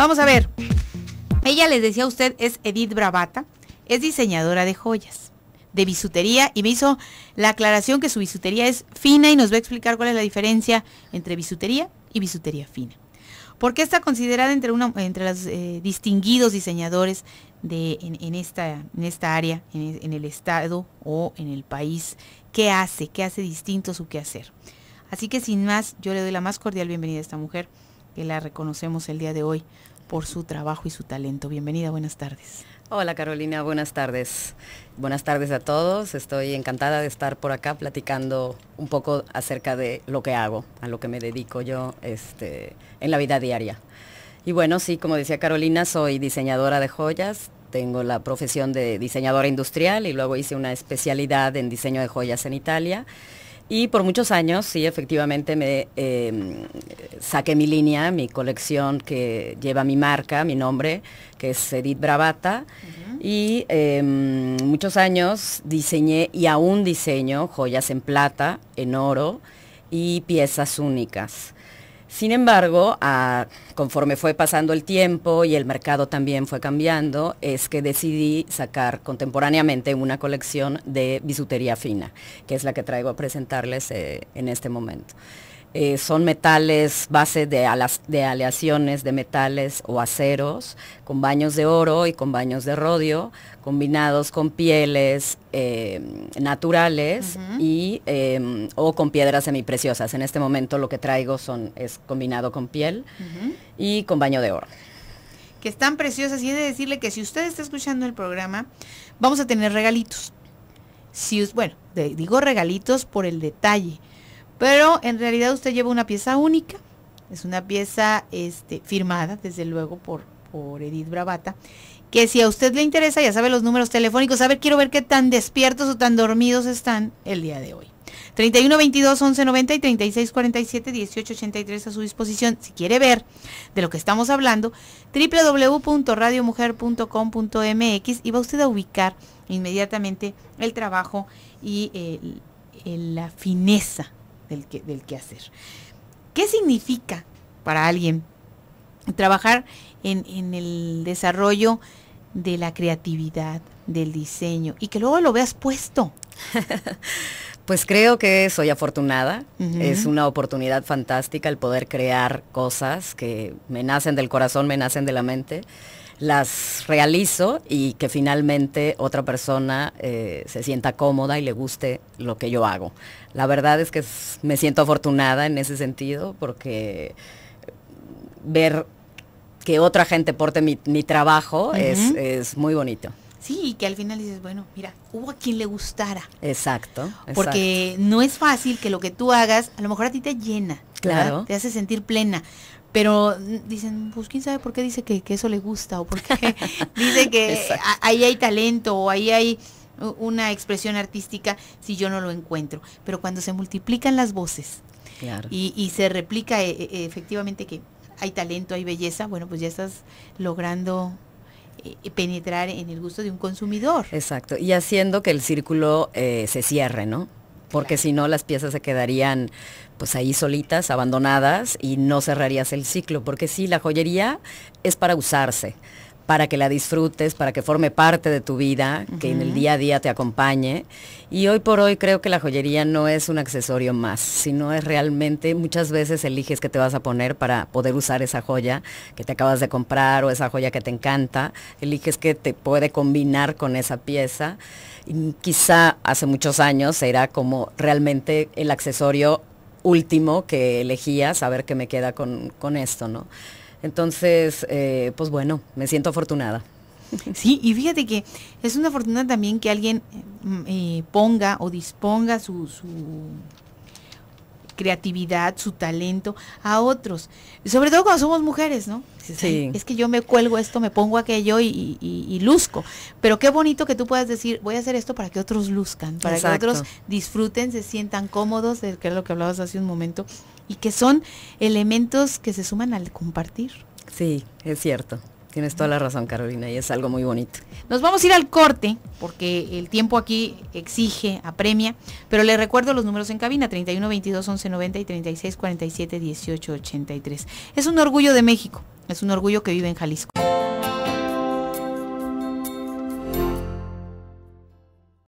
Vamos a ver. Ella les decía a usted, es Edith Bravata, es diseñadora de joyas, de bisutería, y me hizo la aclaración que su bisutería es fina y nos va a explicar cuál es la diferencia entre bisutería y bisutería fina. Porque está considerada entre, una, entre los eh, distinguidos diseñadores de, en, esta, en esta área, en, en, el estado o en el país? ¿Qué hace? ¿Qué hace distinto su quehacer? Así que sin más, yo le doy la más cordial bienvenida a esta mujer que la reconocemos el día de hoy por su trabajo y su talento. Bienvenida, buenas tardes. Hola Carolina, buenas tardes. Buenas tardes a todos. Estoy encantada de estar por acá platicando un poco acerca de lo que hago, a lo que me dedico yo este, en la vida diaria. Y bueno, sí, como decía Carolina, soy diseñadora de joyas. Tengo la profesión de diseñadora industrial y luego hice una especialidad en diseño de joyas en Italia. Y por muchos años, sí, efectivamente, me em, saqué mi línea, mi colección que lleva mi marca, mi nombre, que es Edith Bravata. Y em, muchos años diseñé y aún diseño joyas en plata, en oro y piezas únicas. Sin embargo, conforme fue pasando el tiempo y el mercado también fue cambiando, es que decidí sacar contemporáneamente una colección de bisutería fina, que es la que traigo a presentarles eh, en este momento. Eh, son metales base de, de aleaciones de metales o aceros, con baños de oro y con baños de rodio, combinados con pieles eh, naturales y, em, o con piedras semipreciosas. En este momento lo que traigo son, es combinado con piel y con baño de oro que están preciosas y he de decirle que si usted está escuchando el programa, vamos a tener regalitos. Si, bueno, digo regalitos por el detalle, pero en realidad usted lleva una pieza única, es una pieza este, firmada, desde luego, por, por Edith Bravata, que si a usted le interesa, ya sabe los números telefónicos, a ver, quiero ver qué tan despiertos o tan dormidos están el día de hoy. 31 22 11 90 y 36 47 18 83 a su disposición. Si quiere ver de lo que estamos hablando, www.radiomujer.com.mx y va usted a ubicar inmediatamente el trabajo y la fineza del que, del hacer. ¿Qué significa para alguien trabajar en, el desarrollo de la creatividad, del diseño y que luego lo veas puesto? Pues creo que soy afortunada. Es una oportunidad fantástica el poder crear cosas que me nacen del corazón, me nacen de la mente las realizo y que finalmente otra persona eh, se sienta cómoda y le guste lo que yo hago. La verdad es que me siento afortunada en ese sentido porque ver que otra gente porte mi, trabajo es, es muy bonito. Sí, y que al final dices, bueno, mira, hubo a quien le gustara. Exacto. Porque no es fácil que lo que tú hagas, a lo mejor a ti te llena, Claro. Te hace sentir plena. Pero mm, dicen, pues quién sabe por qué dice que, eso le gusta o por qué dice que ahí hay talento o ahí hay una expresión artística si yo no lo encuentro. Pero cuando se multiplican las voces y, se replica e, e, efectivamente que hay talento, hay belleza, bueno, pues ya estás logrando eh, penetrar en el gusto de un consumidor. Exacto, y haciendo que el círculo eh, se cierre, ¿no? porque si no las piezas se quedarían pues ahí solitas, abandonadas y no cerrarías el ciclo, porque sí, la joyería es para usarse para que la disfrutes, para que forme parte de tu vida, que en el día a día te acompañe. Y hoy por hoy creo que la joyería no es un accesorio más, sino es realmente muchas veces eliges qué te vas a poner para poder usar esa joya que te acabas de comprar o esa joya que te encanta, eliges qué te puede combinar con esa pieza. Y quizá hace muchos años era como realmente el accesorio último que a saber qué me queda con, con esto, ¿no? Entonces, eh, pues bueno, me siento afortunada. Sí, y fíjate que es una fortuna también que alguien eh, ponga o disponga su, creatividad, su talento a otros. Sobre todo cuando somos mujeres, ¿no? Sí. Es que yo me cuelgo esto, me pongo aquello y, luzco. Pero qué bonito que tú puedas decir, voy a hacer esto para que otros luzcan, para que otros disfruten, se sientan cómodos, que es lo que hablabas hace un momento, y que son elementos que se suman al compartir. Sí, es cierto. Tienes toda la razón, Carolina, y es algo muy bonito. Nos vamos a ir al corte, porque el tiempo aquí exige, apremia, pero les recuerdo los números en cabina, 31 22 11 90 y 36 47 18 83. Es un orgullo de México, es un orgullo que vive en Jalisco.